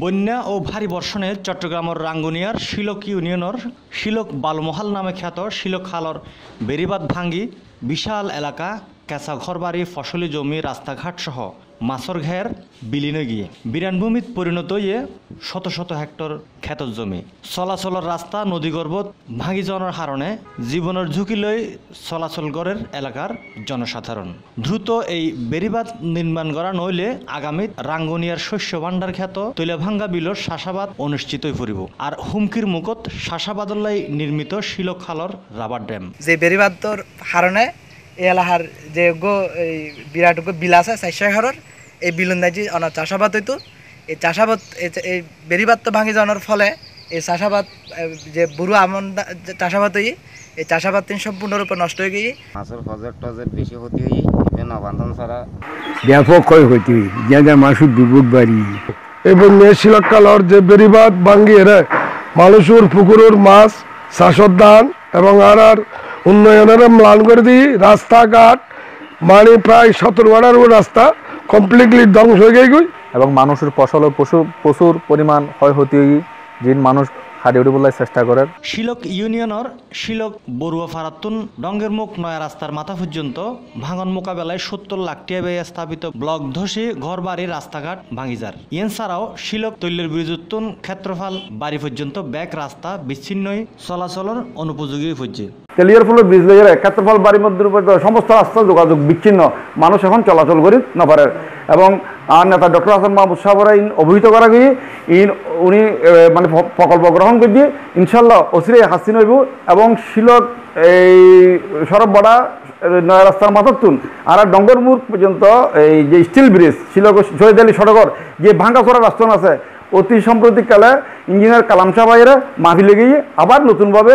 বন্যা ও ভারী বর্ষণে চট্টগ্রামের রাঙ্গুনিয়ার শিলক ইউনিয়নের শিলক বালমহাল নামে খ্যাত শিলক খালর বেরিবাদ ভাঙ্গি বিশাল এলাকা কেঁচা ঘরবাড়ি ফসলি জমি রাস্তাঘাট সহ মাছর ঘের বিলীনে গিয়ে বিরানভূমিত পরিণত হয়ে শত শত হেক্টর খ্যাত জমি চলাচলের রাস্তা নদীগর্ভত ভাঙি জনের কারণে জীবনের ঝুঁকি লই চলাচল গড়ের এলাকার জনসাধারণ দ্রুত এই বেরিবাদ নির্মাণ করা নইলে আগামীত রাঙ্গনিয়ার শস্য ভাণ্ডার খ্যাত তৈলাভাঙ্গা বিলর শাসাবাদ অনুষ্ঠিতই ফুরিব আর হুমকির মুখত শাসাবাদলাই নির্মিত শিলখালর রাবার ড্যাম যে বেরিবাদর হারণে এলাহার যে গো এই বিরাট গো বিল আছে চারশো এই বিলন্দাজি অনার চাষাবাদ হইতো এই চাষাবাদ এই বেরিবাদ তো ভাঙি জানার ফলে এই চাষাবাদ যে বুড়ো আমন চাষাবাদ হই এই চাষাবাদ তিনি সম্পূর্ণরূপে নষ্ট হয়ে গিয়ে মাছের ফজর টজর বেশি ক্ষতি হই নবান্ধন ছাড়া ব্যাপক ক্ষয় ক্ষতি যা যা মাসুর দুর্ভোগ বাড়ি এবং শ্রীলঙ্কালর যে বেরিবাদ ভাঙ্গি এরা মানুষের পুকুরের মাছ চাষের ধান এবং আর আর উন্নয়নের ম্লান করে দিই রাস্তাঘাট মানে প্রায় সতেরো আঠারো রাস্তা কমপ্লিটলি ধ্বংস হয়ে গেই এবং মানুষের ফসল প্রচুর প্রচুর পরিমাণ ক্ষয়ক্ষতি যে মানুষ হাডিউডিবুল্লাই চেষ্টা করেন শিলক ইউনিয়নের শিলক বড়ুয়া ফারাত্তুন ডঙ্গের মুখ নয়া রাস্তার মাথা পর্যন্ত ভাঙন মোকাবেলায় সত্তর লাখ টিয়া ব্যয়ে স্থাপিত ব্লক ধসে ঘরবাড়ি রাস্তাঘাট ভাঙিজার ইয়েন ছাড়াও শিলক তৈলের বিরুদ্ধুত্তুন ক্ষেত্রফল বাড়ি পর্যন্ত ব্যাক রাস্তা বিচ্ছিন্নই চলাচলের অনুপযোগী হচ্ছে তেলিয়ার ফলে ব্রিজ লেগের ক্ষেত্রফল বাড়ি মধ্যে সমস্ত রাস্তা যোগাযোগ বিচ্ছিন্ন মানুষ এখন চলাচল করি না পারে এবং আর নেতা ডক্টর হাসান মাহমুদ সাহরা ইন অভিহিত করা গিয়ে ইন উনি মানে প্রকল্প গ্রহণ করে দিয়ে ইনশাল্লাহ অসিরে হাসিন হইব এবং শিলক এই সরববড়া নয় রাস্তার মাথাতুন আর ডঙ্গরমুর পর্যন্ত এই যে স্টিল ব্রিজ শিলক শহীদ আলী সড়কর যে ভাঙ্গাচোরা রাস্তা আছে অতি সাম্প্রতিককালে ইঞ্জিনিয়ার কালাম সাহ ভাইয়েরা লেগে গিয়ে আবার নতুনভাবে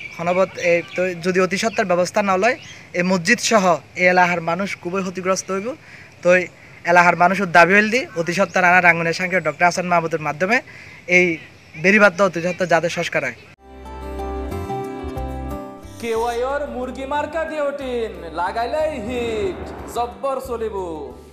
অনবত যদি অতিসত্তার ব্যবস্থা না লয় এই মসজিদ সহ এই এলাহার মানুষ খুবই ক্ষতিগ্রস্ত হইব তো এলাহার মানুষের দাবি হইল দি অতিসত্তার আনা রাঙ্গুনের সঙ্গে ডক্টর হাসান মাহমুদের মাধ্যমে এই বেরিবাদ্য অতিসত্তা যাতে সংস্কার হয় কেওয়ায়র মুরগি মার্কা দিওটিন লাগাইলাই হিট জব্বর চলিব